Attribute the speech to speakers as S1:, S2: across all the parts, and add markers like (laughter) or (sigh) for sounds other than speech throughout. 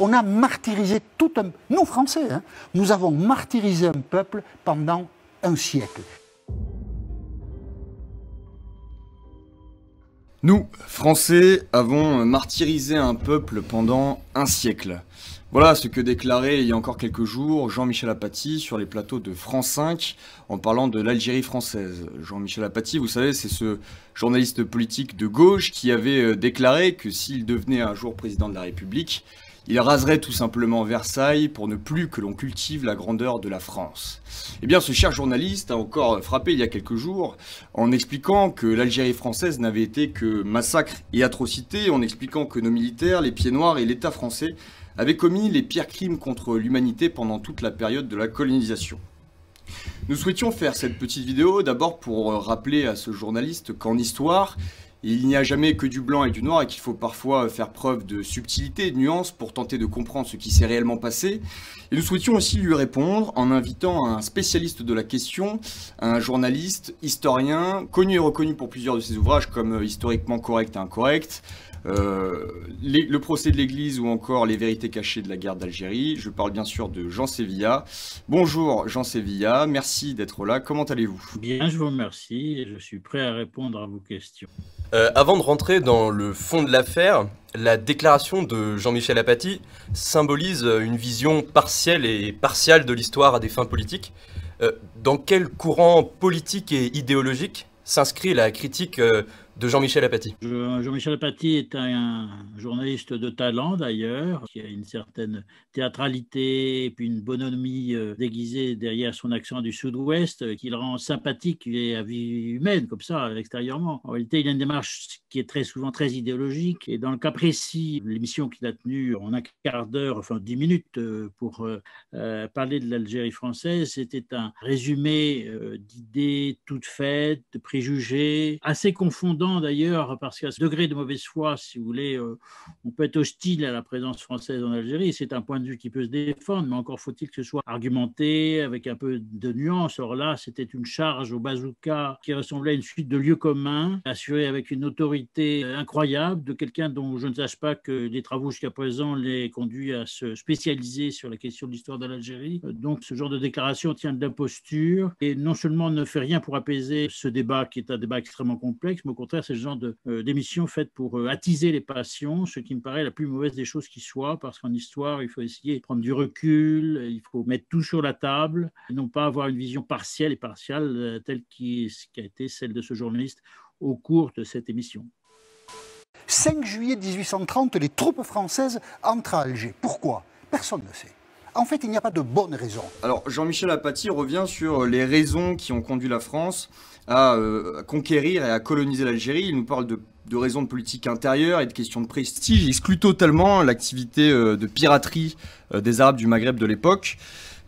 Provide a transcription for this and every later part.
S1: On a martyrisé tout un... Nous, Français, hein. nous avons martyrisé un peuple pendant un siècle.
S2: Nous, Français, avons martyrisé un peuple pendant un siècle. Voilà ce que déclarait il y a encore quelques jours Jean-Michel Apathy sur les plateaux de France 5 en parlant de l'Algérie française. Jean-Michel Apathy, vous savez, c'est ce journaliste politique de gauche qui avait euh, déclaré que s'il devenait un jour président de la République, il raserait tout simplement Versailles pour ne plus que l'on cultive la grandeur de la France. Eh bien, ce cher journaliste a encore frappé il y a quelques jours en expliquant que l'Algérie française n'avait été que massacre et atrocité, en expliquant que nos militaires, les pieds noirs et l'État français avaient commis les pires crimes contre l'humanité pendant toute la période de la colonisation. Nous souhaitions faire cette petite vidéo d'abord pour rappeler à ce journaliste qu'en histoire, il n'y a jamais que du blanc et du noir et qu'il faut parfois faire preuve de subtilité et de nuance pour tenter de comprendre ce qui s'est réellement passé. Et nous souhaitions aussi lui répondre en invitant un spécialiste de la question, un journaliste, historien, connu et reconnu pour plusieurs de ses ouvrages comme euh, Historiquement correct et incorrect, euh, le procès de l'Église ou encore les vérités cachées de la guerre d'Algérie. Je parle bien sûr de Jean Sévilla. Bonjour Jean Sévilla, merci d'être là. Comment allez-vous
S3: Bien, je vous remercie et je suis prêt à répondre à vos
S4: questions. Euh, avant de rentrer dans le fond de l'affaire, la déclaration de Jean-Michel Apathy symbolise une vision partielle et partiale de l'histoire à des fins politiques.
S3: Euh, dans quel courant politique et idéologique s'inscrit la critique de Jean-Michel Apathy. Jean-Michel Apathy est un journaliste de talent d'ailleurs, qui a une certaine théâtralité et puis une bonhomie euh, déguisée derrière son accent du sud-ouest euh, qui le rend sympathique et à vie humaine comme ça extérieurement. En réalité, il a une démarche qui est très souvent très idéologique et dans le cas précis, l'émission qu'il a tenue en un quart d'heure, enfin dix minutes euh, pour parler de l'Algérie française, c'était un résumé d'idées toutes faites, de préjugés, assez confondants d'ailleurs parce qu'à ce degré de mauvaise foi, si vous voulez, euh, on peut être hostile à la présence française en Algérie. C'est un point de vue qui peut se défendre, mais encore faut-il que ce soit argumenté avec un peu de nuance. Or là, c'était une charge au bazooka qui ressemblait à une suite de lieux communs, assurée avec une autorité incroyable de quelqu'un dont je ne sache pas que les travaux jusqu'à présent les conduit à se spécialiser sur la question de l'histoire de l'Algérie. Donc ce genre de déclaration tient de l'imposture et non seulement ne fait rien pour apaiser ce débat qui est un débat extrêmement complexe, mais au contraire c'est le genre euh, d'émission faite pour euh, attiser les passions, ce qui me paraît la plus mauvaise des choses qui soit, parce qu'en histoire, il faut essayer de prendre du recul, il faut mettre tout sur la table, et non pas avoir une vision partielle et partiale euh, telle qui, qui a été celle de ce journaliste au
S1: cours de cette émission. 5 juillet 1830, les troupes françaises entrent à Alger. Pourquoi Personne ne sait. En fait, il n'y a pas de bonne raison.
S2: Alors, Jean-Michel Apathy revient sur les raisons qui ont conduit la France euh, à, conquérir et à coloniser l'Algérie. Il nous parle de, de, raisons de politique intérieure et de questions de prestige. Il exclut totalement l'activité euh, de piraterie euh, des Arabes du Maghreb de l'époque.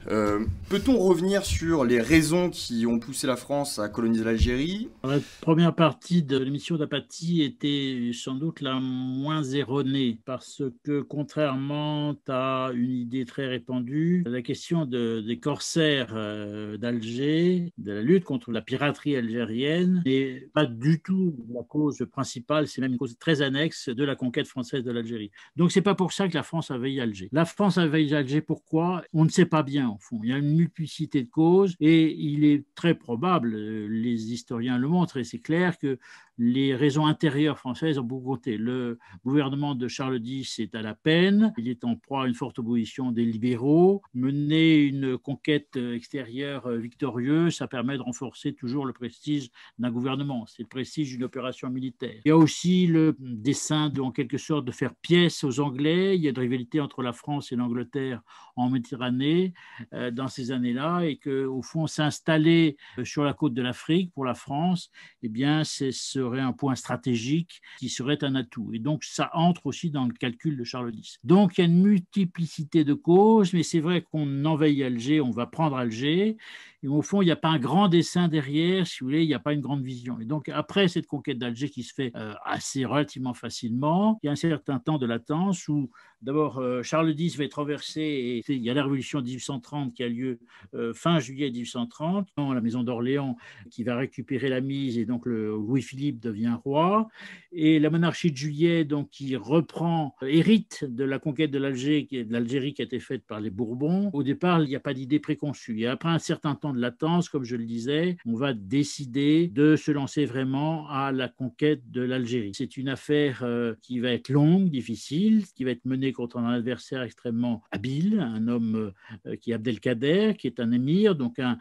S2: Euh, peut-on revenir sur les raisons qui ont poussé la France à coloniser l'Algérie
S3: La première partie de l'émission d'Apathie était sans doute la moins erronée, parce que contrairement à une idée très répandue, la question des corsaires euh, d'Alger, de la lutte contre la piraterie algérienne, n'est pas du tout la cause principale, c'est même une cause très annexe de la conquête française de l'Algérie. Donc c'est pas pour ça que la France a veillé Alger. La France a veillé Alger, pourquoi On ne sait pas bien. Il y a une multiplicité de causes et il est très probable, euh, les historiens le montrent et c'est clair, que les raisons intérieures françaises ont beaucoup compté. Le gouvernement de Charles X est à la peine, il est en proie à une forte opposition des libéraux. Mener une conquête extérieure euh, victorieuse, ça permet de renforcer toujours le prestige d'un gouvernement, c'est le prestige d'une opération militaire. Il y a aussi le dessein, de, en quelque sorte, de faire pièce aux Anglais, il y a de rivalité entre la France et l'Angleterre en Méditerranée, euh, dans ces années-là et que, au fond, s'installer euh, sur la côte de l'Afrique pour la France, eh bien, ce serait un point stratégique qui serait un atout. Et donc, ça entre aussi dans le calcul de Charles X. Donc, il y a une multiplicité de causes, mais c'est vrai qu'on envahit Alger, on va prendre Alger, et au fond, il n'y a pas un grand dessin derrière, si vous voulez, il n'y a pas une grande vision. Et donc, après cette conquête d'Alger qui se fait euh, assez relativement facilement, il y a un certain temps de latence où D'abord, euh, Charles X va être renversé et il y a la révolution 1830 qui a lieu euh, fin juillet 1830. La maison d'Orléans qui va récupérer la mise et donc Louis-Philippe devient roi. Et la monarchie de juillet donc, qui reprend, euh, hérite de la conquête de l'Algérie qui a été faite par les Bourbons. Au départ, il n'y a pas d'idée préconçue. Et après un certain temps de latence, comme je le disais, on va décider de se lancer vraiment à la conquête de l'Algérie. C'est une affaire qui va être longue, difficile, qui va être menée contre un adversaire extrêmement habile, un homme euh, qui est Abdelkader, qui est un émir, donc un,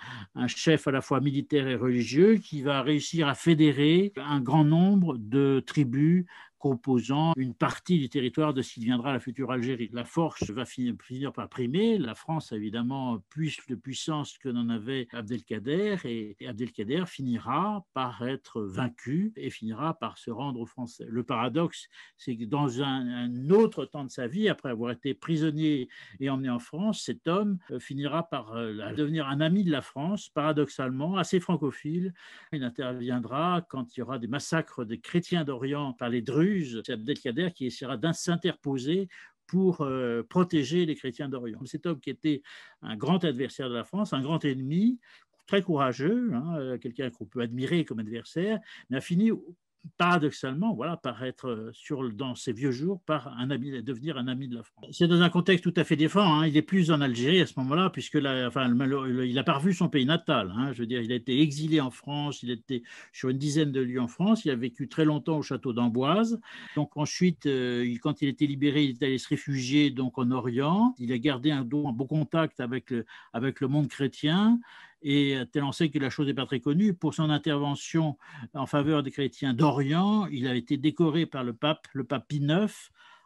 S3: chef à la fois militaire et religieux, qui va réussir à fédérer un grand nombre de tribus composant une partie du territoire de ce qui deviendra la future Algérie. La force va finir, par primer. La France, évidemment, plus de puissance que n'en avait Abdelkader, et, Abdelkader finira par être vaincu et finira par se rendre aux Français. Le paradoxe, c'est que dans un, autre temps de sa vie, après avoir été prisonnier et emmené en France, cet homme euh, finira par euh, devenir un ami de la France, paradoxalement, assez francophile. Il interviendra quand il y aura des massacres des chrétiens d'Orient par les Drus ruse, c'est Abdelkader qui essaiera d'interposer pour euh, protéger les chrétiens d'Orient. Cet homme qui était un grand adversaire de la France, un grand ennemi, très courageux, hein, euh, quelqu'un qu'on peut admirer comme adversaire, mais a fini paradoxalement, voilà, paraître euh, sur, dans ses vieux jours par un ami, devenir un ami de la France. C'est dans un contexte tout à fait différent. Hein. Il est plus en Algérie à ce moment-là, puisque il n'a pas son pays natal. Hein. Je veux dire, il a été exilé en France, il était sur une dizaine de lieux en France, il a vécu très longtemps au château d'Amboise. Donc ensuite, euh, quand il était libéré, il est allé se réfugier donc en Orient. Il a gardé un, un beau contact avec le monde chrétien et euh, tel on sait que la chose n'est pas très connue, pour son intervention en faveur des chrétiens d'Orient, il a été décoré par le pape, le pape Pie IX,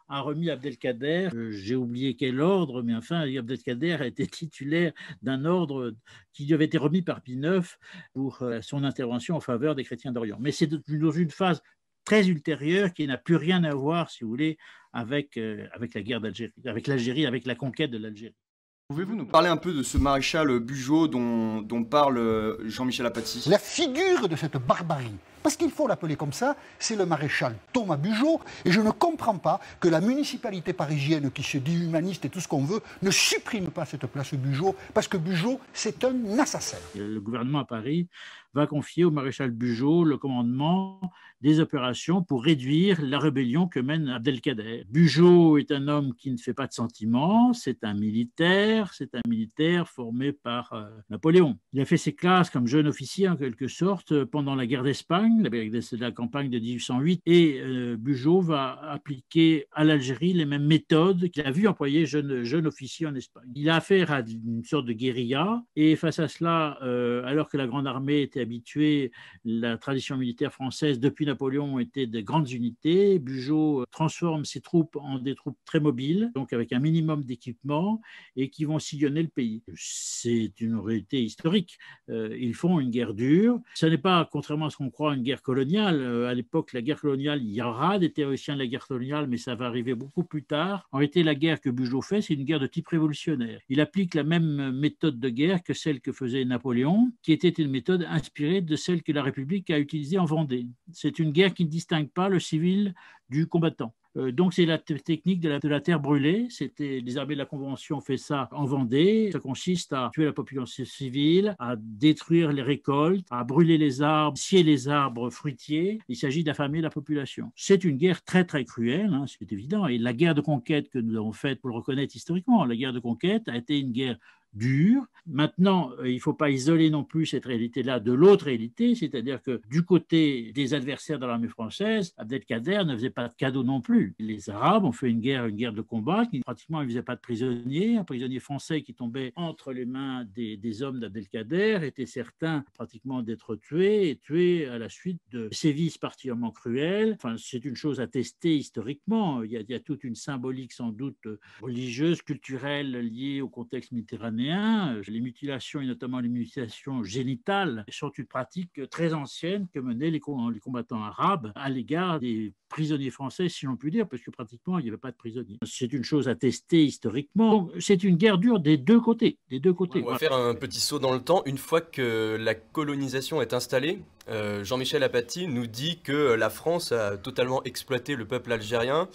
S3: a remis Abdelkader, euh, j'ai oublié quel ordre, mais enfin, Abdelkader a été (laughs) titulaire d'un ordre qui lui avait été remis par Pie IX pour euh, son intervention en faveur des chrétiens d'Orient. Mais c'est dans une phase très ultérieure qui n'a plus rien à voir, si vous voulez, avec, avec la guerre d'Algérie,
S1: avec l'Algérie, avec la conquête de l'Algérie.
S2: Pouvez-vous nous parler un peu de ce maréchal Bugeaud dont,
S1: dont parle euh, Jean-Michel Apathy La figure de cette barbarie parce qu'il faut l'appeler comme ça, c'est le maréchal Thomas Bugeaud, et je ne comprends pas que la municipalité parisienne, qui se dit humaniste et tout ce qu'on veut, ne supprime pas cette place Bugeaud, parce que Bugeaud, c'est un assassin. Le gouvernement à Paris va confier au maréchal Bugeaud le commandement
S3: des opérations pour réduire la rébellion que mène Abdelkader. Bugeaud est un homme qui ne fait pas de sentiments, c'est un militaire, c'est un militaire formé par euh, Napoléon. Il a fait ses classes comme jeune officier en quelque sorte pendant la guerre d'Espagne la campagne de 1808, et euh, Bugeaud va appliquer à l'Algérie les mêmes méthodes qu'il a vu employer jeunes jeune officier en Espagne. Il a affaire à une sorte de guérilla, et face à cela, euh, alors que la Grande Armée était habituée, la tradition militaire française depuis Napoléon était de grandes unités, Bugeaud transforme ses troupes en des troupes très mobiles, donc avec un minimum d'équipement, et qui vont sillonner le pays. C'est une réalité historique. Euh, ils font une guerre dure. Ce n'est pas, contrairement à ce qu'on croit, une guerre coloniale. Euh, à l'époque, la guerre coloniale, il y aura des théoriciens de la guerre coloniale, mais ça va arriver beaucoup plus tard. En réalité, la guerre que Bugeaud fait, c'est une guerre de type révolutionnaire. Il applique la même méthode de guerre que celle que faisait Napoléon, qui était une méthode inspirée de celle que la République a utilisée en Vendée. C'est une guerre qui ne distingue pas le civil du combattant. Euh, donc c'est la technique de la, terre brûlée. C'était les armées de la Convention ont fait ça en Vendée. Ça consiste à tuer la population civile, à détruire les récoltes, à brûler les arbres, scier les arbres fruitiers. Il s'agit d'affamer la population. C'est une guerre très très cruelle, hein, c'est évident. Et la guerre de conquête que nous avons faite, pour le reconnaître historiquement, la guerre de conquête a été une guerre dure. Maintenant, euh, il ne faut pas isoler non plus cette réalité-là de l'autre réalité, c'est-à-dire que du côté des adversaires de l'armée française, Abdelkader ne faisait pas de cadeaux non plus. Les Arabes ont fait une guerre, une guerre de combat qui pratiquement ne faisait pas de prisonniers. Un prisonnier français qui tombait entre les mains des, hommes d'Abdelkader était certain pratiquement d'être tué et tué à la suite de sévices particulièrement cruels. Enfin, c'est une chose à tester historiquement. Il il y a toute une symbolique sans doute religieuse, culturelle liée au contexte méditerranéen euh, les mutilations, et notamment les mutilations génitales, sont une pratique très ancienne que menaient les combattants arabes à l'égard des prisonniers français, si l'on peut dire, parce que pratiquement, il n'y avait pas de prisonniers. C'est une chose attestée historiquement. C'est une guerre dure des deux côtés. Des deux côtés. On va faire un
S4: petit saut dans le temps. Une fois que la colonisation est installée, euh, Jean-Michel Apathy nous dit que la France a totalement exploité le peuple algérien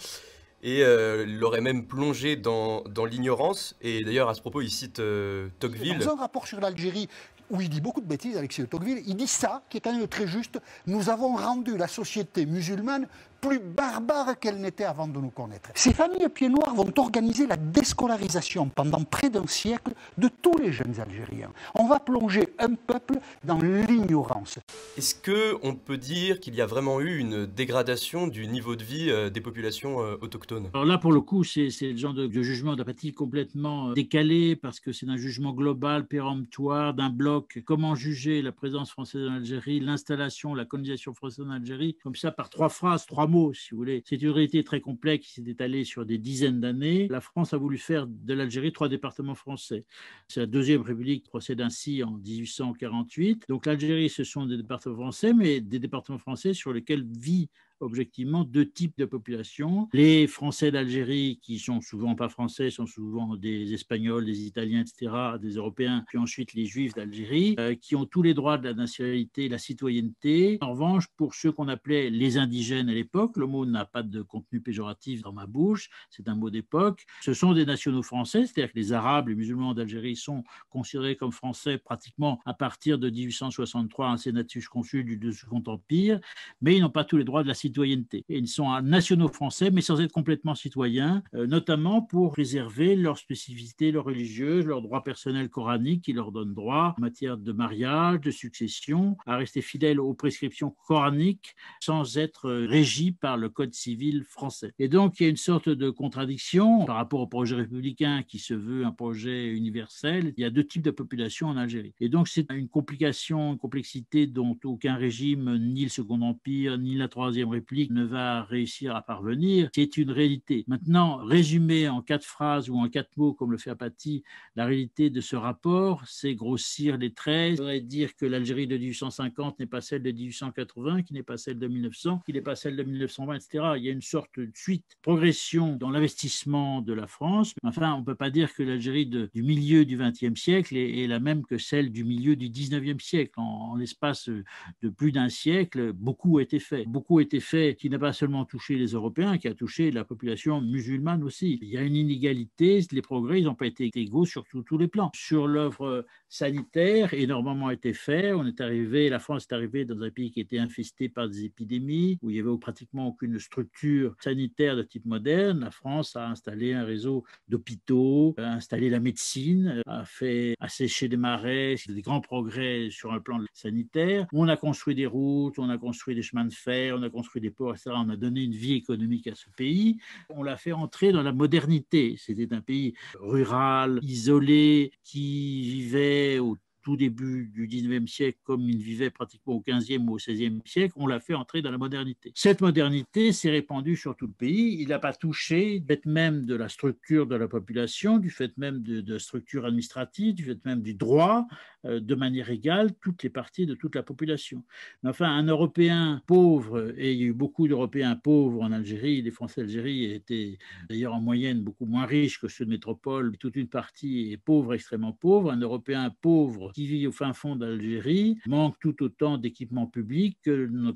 S4: et euh, l'aurait même plongé dans, l'ignorance. Et d'ailleurs, à ce propos, il cite euh, Tocqueville. Dans un
S1: rapport sur l'Algérie, où il dit beaucoup de bêtises, Alexis Tocqueville, il dit ça, qui est quand même très juste. Nous avons rendu la société musulmane plus barbares qu'elle n'était avant de nous connaître. Ces familles pieds noirs vont organiser la déscolarisation pendant près d'un siècle de tous les jeunes Algériens. On va plonger un peuple dans l'ignorance.
S4: Est-ce que on peut dire qu'il y a vraiment eu une dégradation du niveau de vie euh, des populations euh, autochtones
S3: Alors là, pour le coup, c'est le genre de, de jugement d'apathie complètement euh, décalé parce que c'est un jugement global, péremptoire, d'un bloc. Comment juger la présence française en Algérie, l'installation, la colonisation française en Algérie, comme ça par trois phrases, trois si vous voulez. C'est une réalité très complexe qui s'est étalée sur des dizaines d'années. La France a voulu faire de l'Algérie trois départements français. C'est la Deuxième République qui procède ainsi en 1848. Donc l'Algérie, ce sont des départements français, mais des départements français sur lesquels vit objectivement deux types de populations. Les Français d'Algérie, qui sont souvent pas français, sont souvent des Espagnols, des Italiens, etc., des Européens, puis ensuite les Juifs d'Algérie, euh, qui ont tous les droits de la nationalité, de la citoyenneté. En revanche, pour ceux qu'on appelait les indigènes à l'époque, le mot n'a pas de contenu péjoratif dans ma bouche, c'est un mot d'époque, ce sont des nationaux français, c'est-à-dire que les Arabes, les musulmans d'Algérie sont considérés comme français pratiquement à partir de 1863, un sénatus consul du Second Empire, mais ils n'ont pas tous les droits de la citoyenneté. Ils sont nationaux français, mais sans être complètement citoyens, euh, notamment pour préserver leur spécificité, leur religieuse, leur droit personnel coranique qui leur donne droit en matière de mariage, de succession, à rester fidèles aux prescriptions coraniques sans être euh, régis par le Code civil français. Et donc, il y a une sorte de contradiction par rapport au projet républicain qui se veut un projet universel. Il y a deux types de populations en Algérie. Et donc, c'est une complication, une complexité dont aucun régime, ni le Second Empire, ni la Troisième République, ne va réussir à parvenir, c'est une réalité. Maintenant, résumer en quatre phrases ou en quatre mots, comme le fait Apathy, la réalité de ce rapport, c'est grossir les traits, faudrait dire que l'Algérie de 1850 n'est pas celle de 1880, qui n'est pas celle de 1900, qui n'est pas celle de 1920, etc. Il y a une sorte de suite, progression dans l'investissement de la France. Enfin, on ne peut pas dire que l'Algérie du milieu du XXe siècle est, la même que celle du milieu du XIXe siècle. En, en l'espace de plus d'un siècle, beaucoup a été fait. Beaucoup a été fait qui n'a pas seulement touché les Européens, qui a touché la population musulmane aussi. Il y a une inégalité, les progrès, ils n'ont pas été égaux sur tous les plans. Sur l'œuvre sanitaire, énormément a été fait. On est arrivé, la France est arrivée dans un pays qui était infesté par des épidémies, où il n'y avait pratiquement aucune structure sanitaire de type moderne. La France a installé un réseau d'hôpitaux, a installé la médecine, a fait assécher des marais, des grands progrès sur un plan sanitaire. On a construit des routes, on a construit des chemins de fer, on a construit les On a donné une vie économique à ce pays. On l'a fait entrer dans la modernité. C'était un pays rural, isolé, qui vivait au tout début du 19e siècle, comme il vivait pratiquement au 15e ou au 16e siècle, on l'a fait entrer dans la modernité. Cette modernité s'est répandue sur tout le pays. Il n'a pas touché, du fait même de la structure de la population, du fait même de, la structure administrative, du fait même du droit, euh, de manière égale, toutes les parties de toute la population. enfin, un Européen pauvre, et il y a eu beaucoup d'Européens pauvres en Algérie, les Français d'Algérie étaient d'ailleurs en moyenne beaucoup moins riches que ceux de métropole, toute une partie est pauvre, extrêmement pauvre. Un Européen pauvre qui vit au fin fond d'Algérie manque tout autant d'équipements publics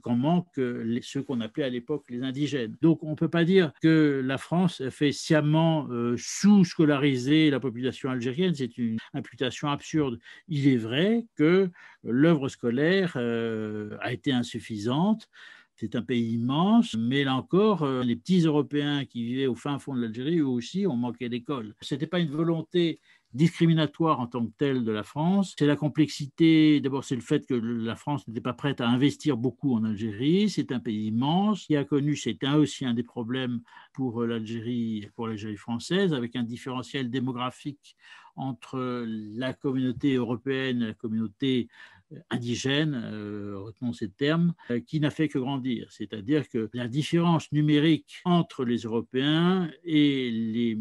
S3: qu'en manquent ceux qu'on appelait à l'époque les indigènes. Donc on ne peut pas dire que la France fait sciemment euh, sous-scolariser la population algérienne, c'est une imputation absurde. Il est vrai que l'œuvre scolaire euh, a été insuffisante. C'est un pays immense, mais là encore, euh, les petits Européens qui vivaient au fin fond de l'Algérie, eux aussi, ont manqué d'école. Ce n'était pas une volonté discriminatoire en tant que telle de la France. C'est la complexité, d'abord c'est le fait que la France n'était pas prête à investir beaucoup en Algérie, c'est un pays immense qui a connu, c'est un aussi un des problèmes pour euh, l'Algérie, pour l'Algérie française, avec un différentiel démographique entre la communauté européenne et la communauté indigène, euh, retenons ces termes, euh, qui n'a fait que grandir. C'est-à-dire que la différence numérique entre les Européens et les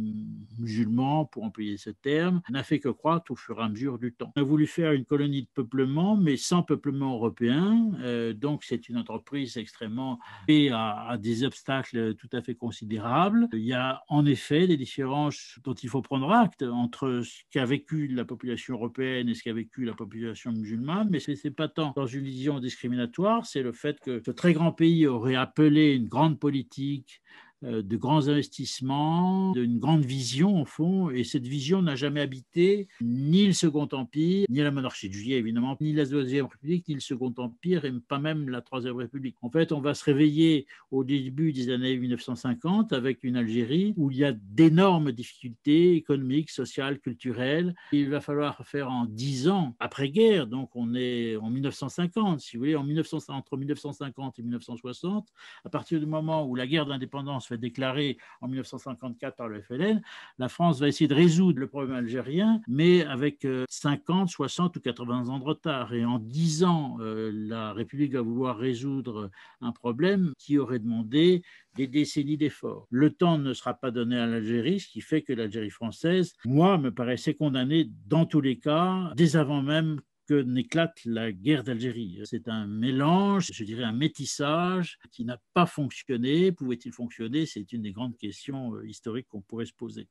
S3: musulmans, pour employer ce terme, n'a fait que croître au fur et à mesure du temps. On a voulu faire une colonie de peuplement, mais sans peuplement européen, euh, donc c'est une entreprise extrêmement et à, à, des obstacles tout à fait considérables. Il y a en effet des différences dont il faut prendre acte entre ce qu'a vécu la population européenne et ce qu'a vécu la population musulmane, mais n'est pas tant dans une vision discriminatoire, c'est le fait que ce très grand pays aurait appelé une grande politique euh, de grands investissements, d'une grande vision au fond, et cette vision n'a jamais habité ni le Second Empire, ni la monarchie de Juillet évidemment, ni la Deuxième République, ni le Second Empire, et pas même la Troisième République. En fait, on va se réveiller au début des années 1950 avec une Algérie où il y a d'énormes difficultés économiques, sociales, culturelles. Il va falloir faire en dix ans après-guerre, donc on est en 1950, si vous voulez, en 1950, entre 1950 et 1960, à partir du moment où la guerre d'indépendance déclaré en 1954 par le FLN, la France va essayer de résoudre le problème algérien, mais avec 50, euh, 60 ou 80 ans de retard. Et en 10 ans, euh, la République va vouloir résoudre un problème qui aurait demandé des décennies d'efforts. Le temps ne sera pas donné à l'Algérie, ce qui fait que l'Algérie française, moi, me paraissait condamnée dans tous les cas, dès avant même que n'éclate la guerre d'Algérie. C'est un mélange, je dirais un métissage qui n'a pas fonctionné. Pouvait-il fonctionner C'est une des grandes questions euh, historiques qu'on pourrait se poser.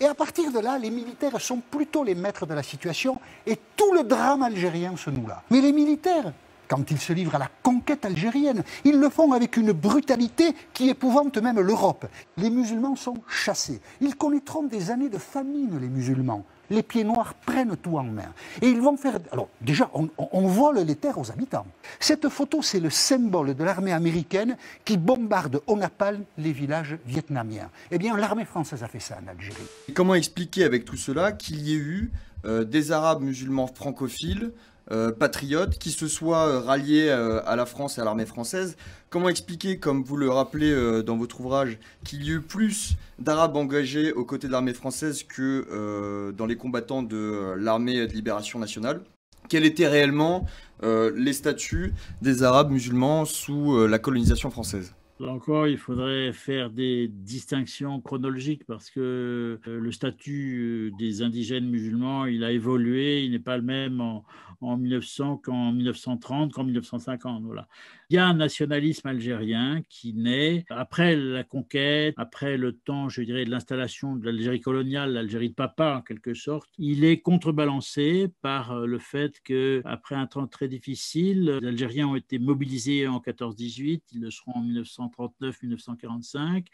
S1: Et à partir de là, les militaires sont plutôt les maîtres de la situation et tout le drame algérien se noue là. Mais les militaires, quand ils se livrent à la conquête algérienne, ils le font avec une brutalité qui épouvante même l'Europe. Les musulmans sont chassés. Ils connaîtront des années de famine, les musulmans les pieds noirs prennent tout en main. Et ils vont faire... Alors déjà, on, vole les terres aux habitants. Cette photo, c'est le symbole de l'armée américaine qui bombarde au napalm les villages vietnamiens. Eh bien, l'armée française a fait ça en Algérie.
S2: comment expliquer avec tout cela qu'il y ait eu euh, des Arabes musulmans francophiles euh, patriotes qui se soient euh, ralliés euh, à la France et à l'armée française. Comment expliquer, comme vous le rappelez dans votre ouvrage, qu'il y eut plus d'Arabes engagés aux côtés de l'armée française que dans les combattants de l'armée de libération nationale Quel était réellement les statuts des Arabes musulmans sous la colonisation française
S3: Là encore, il faudrait faire des distinctions chronologiques parce que le statut des indigènes musulmans, il a évolué, il n'est pas le même en, en 1900 qu'en 1930, qu'en 1950. Voilà. Il y a un nationalisme algérien qui naît après la conquête, après le temps, je dirais, de l'installation de l'Algérie coloniale, l'Algérie de papa en quelque sorte. Il est contrebalancé par euh, le fait que, après un temps très difficile, les Algériens ont été mobilisés en 14-18, ils le seront en 1939-1945,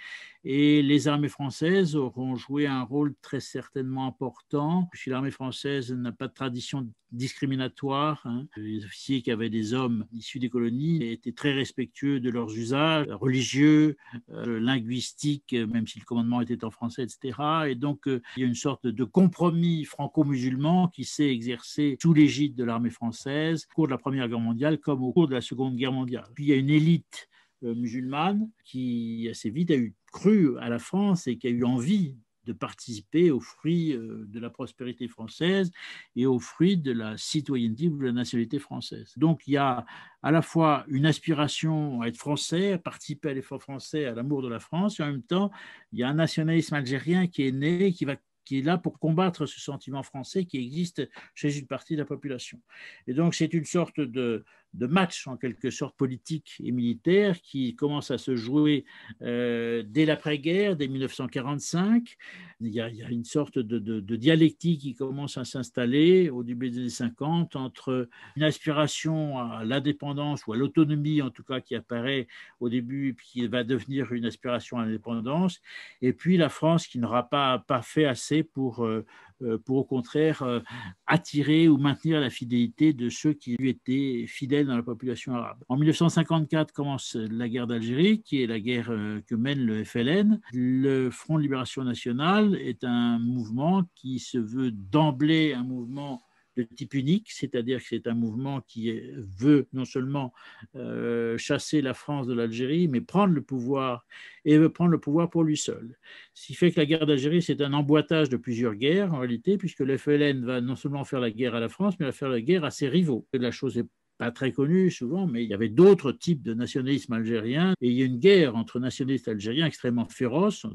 S3: et les armées françaises auront joué un rôle très certainement important. Si l'armée française n'a pas de tradition discriminatoire, hein. les officiers qui avaient des hommes issus des colonies très respectueux de leurs usages religieux, euh, linguistiques, euh, même si le commandement était en français, etc. Et donc, euh, il y a une sorte de compromis franco-musulman qui s'est exercé sous l'égide de l'armée française au cours de la Première Guerre mondiale comme au cours de la Seconde Guerre mondiale. Puis, il y a une élite musulmane qui assez vite a eu cru à la France et qui a eu envie de participer aux fruits euh, de la prospérité française et aux fruits de la citoyenneté ou de la nationalité française. Donc il y a à la fois une aspiration à être français, à participer à l'effort français, à l'amour de la France, et en même temps, il y a un nationalisme algérien qui est né, qui va qui est là pour combattre ce sentiment français qui existe chez une partie de la population. Et donc c'est une sorte de, de matchs en quelque sorte politiques et militaires qui commencent à se jouer euh, dès l'après-guerre, dès 1945. Il y, a, il y a une sorte de, dialectique qui commence à s'installer au début des années 50 entre une aspiration à l'indépendance ou à l'autonomie en tout cas qui apparaît au début et qui va devenir une aspiration à l'indépendance et puis la France qui n'aura pas, pas fait assez pour euh, euh, pour au contraire euh, attirer ou maintenir la fidélité de ceux qui lui étaient fidèles dans la population arabe. En 1954 commence la guerre d'Algérie, qui est la guerre euh, que mène le FLN. Le Front de libération nationale est un mouvement qui se veut d'emblée un mouvement de type unique, c'est-à-dire que c'est un mouvement qui veut non seulement euh, chasser la France de l'Algérie, mais prendre le pouvoir et veut prendre le pouvoir pour lui seul. Ce qui fait que la guerre d'Algérie, c'est un emboîtage de plusieurs guerres en réalité, puisque le va non seulement faire la guerre à la France, mais va faire la guerre à ses rivaux. La chose n'est pas très connue souvent, mais il y avait d'autres types de nationalisme algérien. Et il y a une guerre entre nationalistes algériens extrêmement féroce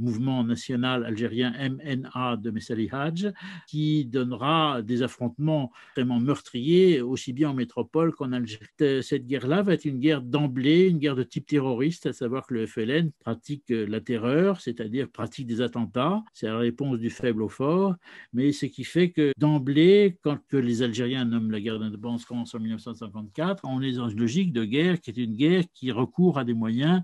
S3: mouvement national algérien MNA de Messali Hadj, qui donnera des affrontements vraiment meurtriers, aussi bien en métropole qu'en Algérie. Cette guerre-là va être une guerre d'emblée, une guerre de type terroriste, à savoir que le FLN pratique la terreur, c'est-à-dire pratique des attentats, c'est la réponse du faible au fort, mais ce qui fait que d'emblée, quand les Algériens nomment la guerre d'indépendance commence en 1954, on est dans une logique de guerre qui est une guerre qui recourt à des moyens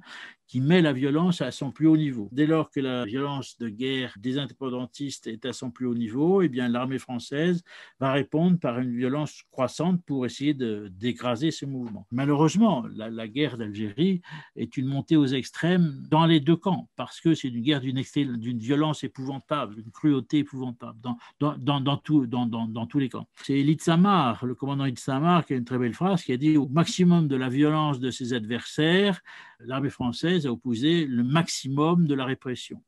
S3: qui met la violence à son plus haut niveau. Dès lors que la violence de guerre des indépendantistes est à son plus haut niveau, eh bien l'armée française va répondre par une violence croissante pour essayer de d'écraser ce mouvement. Malheureusement, la, guerre d'Algérie est une montée aux extrêmes dans les deux camps, parce que c'est une guerre d'une violence épouvantable, d'une cruauté épouvantable dans, dans, dans, dans tous les camps. C'est Samar, le commandant Samar, qui a une très belle phrase, qui a dit au maximum de la violence de ses adversaires, l'armée française a opposé le maximum de la répression.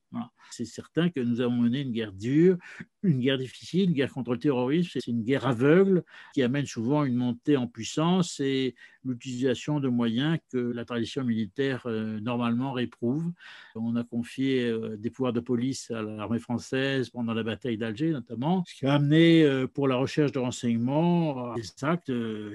S3: C'est certain que nous avons mené une guerre dure, une guerre difficile, une guerre contre le terrorisme. C'est une guerre aveugle qui amène souvent une montée en puissance et l'utilisation de moyens que la tradition militaire euh, normalement réprouve. On a confié euh, des pouvoirs de police à l'armée française pendant la bataille d'Alger notamment, ce qui a amené euh, pour la recherche de renseignements des actes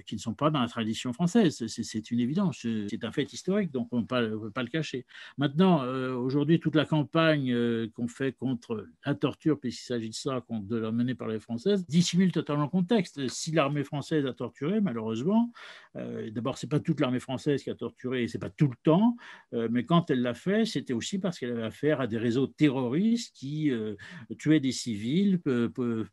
S3: qui ne sont pas dans la tradition française. C'est une évidence, c'est un fait historique, donc on ne peut pas le cacher. Maintenant, aujourd'hui, toute la campagne euh, qu'on fait contre la torture, puisqu'il s'agit de ça, de la par les Françaises, dissimule totalement le contexte. Si l'armée française a torturé, malheureusement, d'abord, euh, d'abord, c'est pas toute l'armée française qui a torturé, c'est pas tout le temps, euh, mais quand elle l'a fait, c'était aussi parce qu'elle avait affaire à des réseaux terroristes qui tuaient des civils,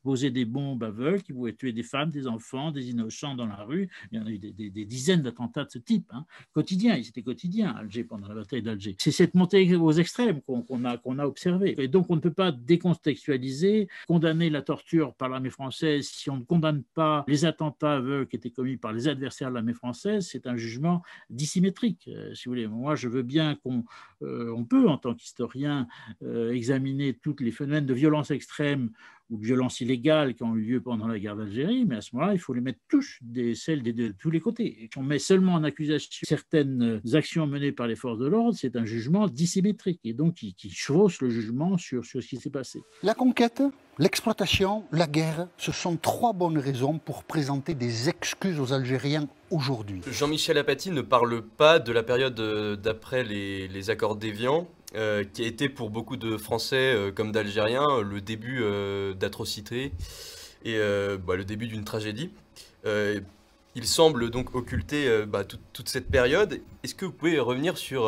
S3: posaient des bombes aveugles, qui pouvaient tuer des femmes, des enfants, des innocents dans la rue. Il y en a eu des, dizaines d'attentats de ce type, hein. quotidien, ils étaient quotidiens Alger pendant la bataille d'Alger. C'est cette montée aux extrêmes qu'on a, Observer. observé. Et donc on ne peut pas décontextualiser, condamner la torture par l'armée française si on ne condamne pas les attentats aveugles qui étaient commis par les adversaires de l'armée française, c'est un jugement dissymétrique, euh, si vous voulez. Moi, je veux bien qu'on euh, peut, en tant qu'historien, euh, examiner tous les phénomènes de violence extrême ou violences illégales qui ont eu lieu pendant la guerre d'Algérie, mais à ce moment-là, il faut les mettre tous, des, celles des, de tous les côtés. Et qu'on met seulement en accusation certaines actions menées
S1: par les forces de l'ordre, c'est un jugement dissymétrique, et donc qui, qui le jugement sur, ce qui s'est passé. La conquête, l'exploitation, la guerre, ce sont trois bonnes raisons pour présenter des excuses aux Algériens aujourd'hui.
S4: Jean-Michel Apathy ne parle pas de la période euh, d'après les, les accords d'Évian, euh, qui a été pour beaucoup de Français euh, comme d'Algériens euh, le début d'atrocités et bah, le début d'une tragédie. il semble donc occulter bah, toute cette période. Est-ce que vous pouvez revenir sur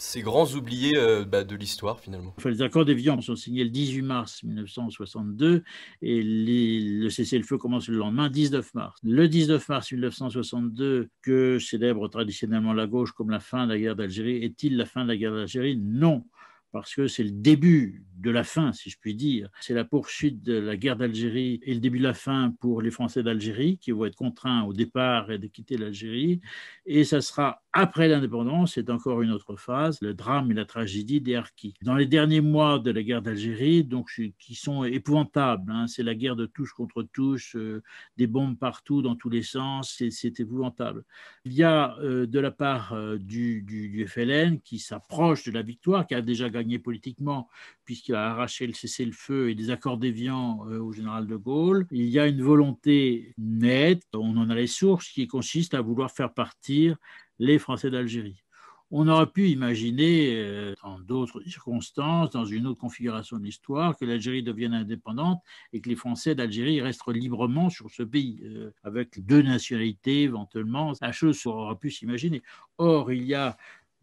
S4: ces grands oubliés euh, bah, de l'histoire finalement.
S3: les accords viandes sont signés le 18 mars 1962 et le cessez-le-feu commence le lendemain 19 mars. Le 19 mars 1962, que célèbre traditionnellement la gauche comme la fin de la guerre d'Algérie, est-il la fin de la guerre d'Algérie Non, parce que c'est le début de la fin, si je puis dire. C'est la poursuite de la guerre d'Algérie et le début de la fin pour les Français d'Algérie qui vont être contraints au départ de quitter l'Algérie. Et ça sera après l'indépendance, c'est encore une autre phase, le drame et la tragédie des Harkis. Dans les derniers mois de la guerre d'Algérie, donc qui sont épouvantables, hein, c'est la guerre de touche contre touche, euh, des bombes partout, dans tous les sens, c'est épouvantable. Il y a euh, de la part euh, du, du FLN qui s'approche de la victoire, qui a déjà gagné politiquement, puisqu'il qui a arraché le cessez-le-feu et des accords déviants euh, au général de Gaulle. Il y a une volonté nette, on en a les sources, qui consiste à vouloir faire partir les Français d'Algérie. On aurait pu imaginer, euh, dans d'autres circonstances, dans une autre configuration de l'histoire, que l'Algérie devienne indépendante et que les Français d'Algérie restent librement sur ce pays, euh, avec deux nationalités éventuellement. La chose on aurait pu s'imaginer. Or, il y a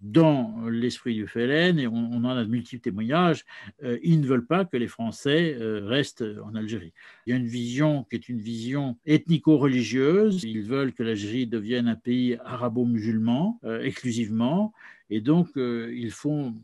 S3: dans l'esprit du FLN, et on, en a de multiples témoignages, euh, ils ne veulent pas que les Français euh, restent en Algérie. Il y a une vision qui est une vision ethnico-religieuse, ils veulent que l'Algérie devienne un pays arabo-musulman euh, exclusivement, et donc ils font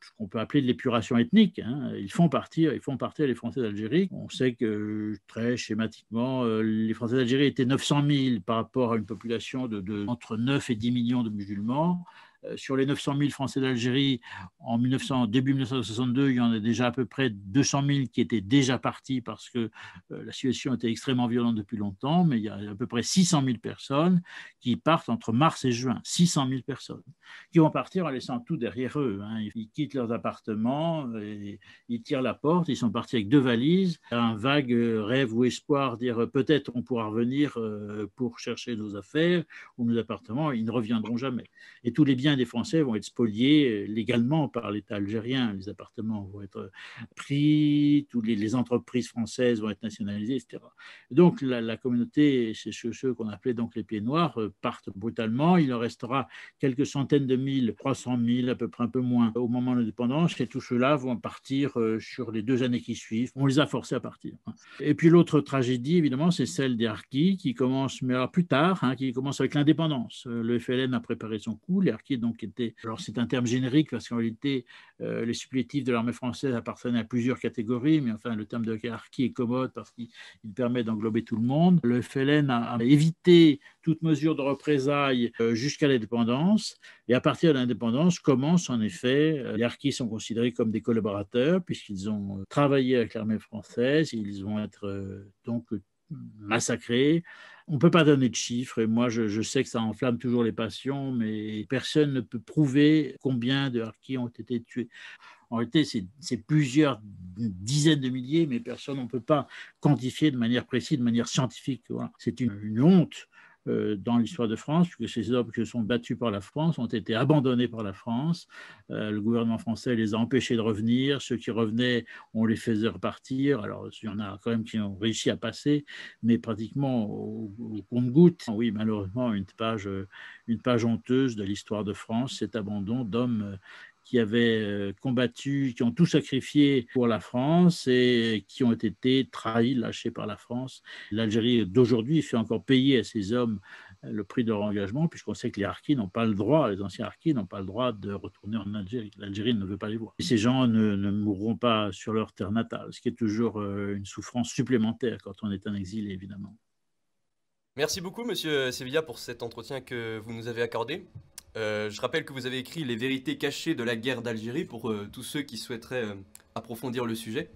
S3: ce qu'on peut appeler de l'épuration ethnique. Hein. Ils font partir, ils font partir les Français d'Algérie. On sait que très schématiquement, les Français d'Algérie étaient 900 000 par rapport à une population de entre 9 et 10 millions de musulmans. Euh, sur les 900 000 Français d'Algérie, en 1900, début 1962, il y en a déjà à peu près 200 000 qui étaient déjà partis parce que euh, la situation était extrêmement violente depuis longtemps, mais il y a à peu près 600 000 personnes qui partent entre mars et juin, 600 000 personnes, qui vont partir en laissant tout derrière eux. Hein. Ils quittent leurs appartements, et ils tirent la porte, ils sont partis avec deux valises, un vague euh, rêve ou espoir, dire peut-être on pourra revenir pour chercher nos affaires ou nos appartements, ils ne reviendront jamais. Et tous les biens des Français vont être spoliés euh, légalement par l'État algérien. Les appartements vont être euh, pris, toutes les, entreprises françaises vont être nationalisées, etc. Donc la, communauté, c'est ceux, qu'on appelait donc les pieds noirs, euh, partent brutalement. Il en restera quelques centaines de mille, 300 000 à peu près un peu moins au moment de l'indépendance, et tous ceux-là vont partir sur les deux années qui suivent. On les a forcés à partir. Hein. Et puis l'autre tragédie, évidemment, c'est celle des Harkis qui commence, mais alors plus tard, hein, qui commence avec l'indépendance. Le FLN a préparé son coup, les Harkis alors c'est un terme générique parce qu'en réalité, euh, les supplétifs de l'armée française appartenaient à plusieurs catégories, mais enfin, le terme de hiérarchie est commode parce qu'il permet d'englober tout le monde. Le FLN a, évité toute mesure de représailles euh, jusqu'à l'indépendance, et à partir de l'indépendance commence en effet, euh, les harkis sont considérés comme des collaborateurs puisqu'ils ont travaillé avec l'armée française, ils vont être donc massacrés. On ne peut pas donner de chiffres, et moi je, sais que ça enflamme toujours les passions, mais personne ne peut prouver combien de harkis ont été tués. En réalité, c'est plusieurs dizaines de milliers, mais personne, on ne peut pas quantifier de manière précise, de manière scientifique. C'est une honte euh, dans l'histoire de France, puisque ces hommes qui sont battus par la France ont été abandonnés par la France. Euh, le gouvernement français les a empêchés de revenir. Ceux qui revenaient, on les faisait repartir. Alors, il y en a quand même qui ont réussi à passer, mais pratiquement au, au compte-goutte. Ah oui, malheureusement, une page, euh, une page honteuse de l'histoire de France, cet abandon d'hommes qui avaient euh, combattu, qui ont tout sacrifié pour la France et qui ont été trahis, lâchés par la France. L'Algérie d'aujourd'hui fait encore payer à ces hommes euh, le prix de leur engagement, puisqu'on sait que les harkis n'ont pas le droit, les anciens harkis n'ont pas le droit de retourner en Algérie. L'Algérie ne veut pas les voir. Et ces gens ne, ne, mourront pas sur leur terre natale, ce qui est toujours euh, une souffrance supplémentaire quand on est en exil, évidemment.
S4: Merci beaucoup, monsieur Sevilla, pour cet entretien que vous nous avez accordé. Euh, je rappelle que vous avez écrit Les vérités cachées de la guerre d'Algérie pour euh, tous ceux qui souhaiteraient euh, approfondir le sujet.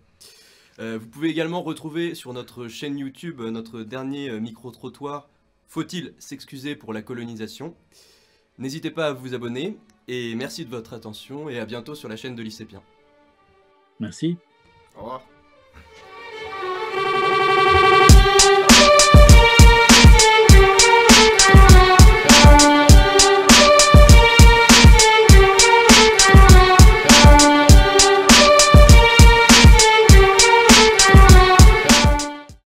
S4: vous pouvez également retrouver sur notre chaîne YouTube notre dernier micro-trottoir Faut-il s'excuser pour la colonisation N'hésitez pas à vous abonner et merci de votre attention et à bientôt sur la chaîne de Lycépien. Merci. Au revoir.